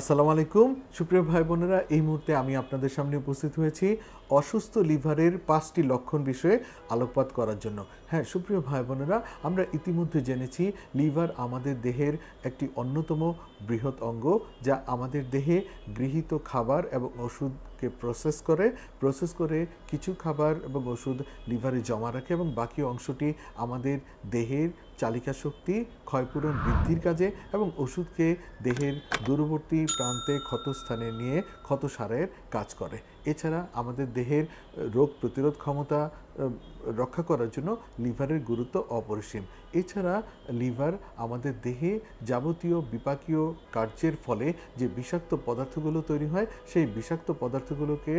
আসসালামু আলাইকুম সুপ্রিয় ভাই বোনেরা এই মুহূর্তে আমি আপনাদের সামনে উপস্থিত হয়েছি অসুস্থ লিভারের পাঁচটি লক্ষণ বিষয়ে আলোকপাত করার জন্য হ্যাঁ সুপ্রিয় ভাই বোনেরা আমরা ইতিমধ্যে জেনেছি লিভার আমাদের দেহের একটি অন্যতম বৃহৎ অঙ্গ যা আমাদের দেহে গৃহীত খাবার এবং ওষুধ কে প্রসেস করে প্রসেস করে কিছু খাবার এবং ওষুধ লিভারে জমা রাখে এবং বাকি অংশটি আমাদের দেহের চালিকা শক্তি ক্ষয়পূরণ বৃদ্ধির কাজে এবং ওষুধকে দেহের দূরবর্তী প্রান্তে ক্ষতস্থানে নিয়ে ক্ষত সারের কাজ করে এছাড়া আমাদের দেহের রোগ প্রতিরোধ ক্ষমতা রক্ষা করার জন্য লিভারের গুরুত্ব অপরিসীম এছাড়া লিভার আমাদের দেহে যাবতীয় বিপাকীয় কার্যের ফলে যে বিষাক্ত পদার্থগুলো তৈরি হয় সেই বিষাক্ত পদার্থগুলোকে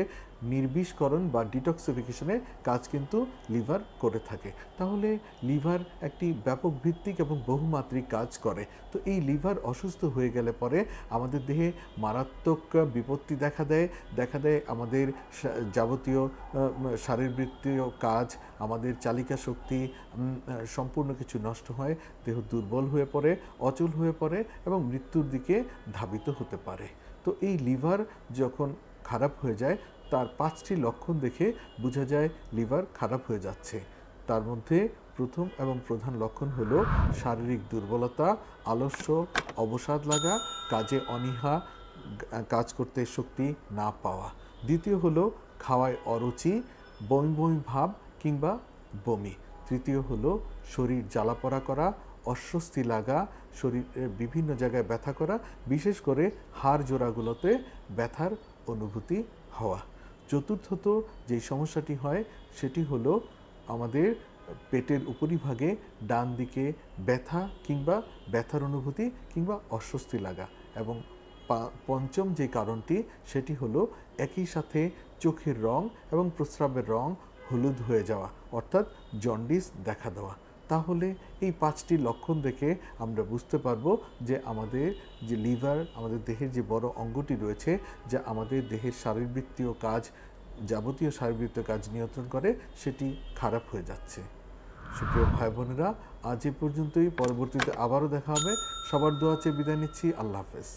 নির্বিষকরণ বা ডিটক্সিফিকেশনের কাজ কিন্তু লিভার করে থাকে তাহলে লিভার একটি ব্যাপক ভিত্তিক এবং বহুমাত্রিক কাজ করে তো এই লিভার অসুস্থ হয়ে গেলে পরে আমাদের দেহে মারাত্মক বিপত্তি দেখা দেয় দেখা দেয় আমাদের আমাদের যাবতীয় শারীরবৃত্তীয় কাজ আমাদের চালিকা শক্তি সম্পূর্ণ কিছু নষ্ট হয় দেহ দুর্বল হয়ে পড়ে অচল হয়ে পড়ে এবং মৃত্যুর দিকে ধাবিত হতে পারে তো এই লিভার যখন খারাপ হয়ে যায় তার পাঁচটি লক্ষণ দেখে বোঝা যায় লিভার খারাপ হয়ে যাচ্ছে তার মধ্যে প্রথম এবং প্রধান লক্ষণ হলো শারীরিক দুর্বলতা আলস্য অবসাদ লাগা কাজে অনীহা কাজ করতে শক্তি না পাওয়া দ্বিতীয় হলো খাওয়ায় অরুচি বমি বমি ভাব কিংবা বমি তৃতীয় হলো শরীর জ্বালাপড়া করা অস্বস্তি লাগা শরীরে বিভিন্ন জায়গায় ব্যথা করা বিশেষ করে হাড় জোড়াগুলোতে ব্যথার অনুভূতি হওয়া চতুর্থত যে সমস্যাটি হয় সেটি হলো আমাদের পেটের উপরিভাগে ডান দিকে ব্যথা কিংবা ব্যথার অনুভূতি কিংবা অস্বস্তি লাগা এবং পঞ্চম যে কারণটি সেটি হলো একই সাথে চোখের রং এবং প্রস্রাবের রং হলুদ হয়ে যাওয়া অর্থাৎ জন্ডিস দেখা দেওয়া তাহলে এই পাঁচটি লক্ষণ দেখে আমরা বুঝতে পারবো যে আমাদের যে লিভার আমাদের দেহের যে বড় অঙ্গটি রয়েছে যা আমাদের দেহের শারীরবৃত্তীয় কাজ যাবতীয় শারীরবৃত্তীয় কাজ নিয়ন্ত্রণ করে সেটি খারাপ হয়ে যাচ্ছে সুপ্রিয় ভাই বোনেরা আজ এ পর্যন্তই পরবর্তীতে আবারও দেখা হবে সবার দোয়া চেয়ে বিদায় নিচ্ছি আল্লাহ হাফেজ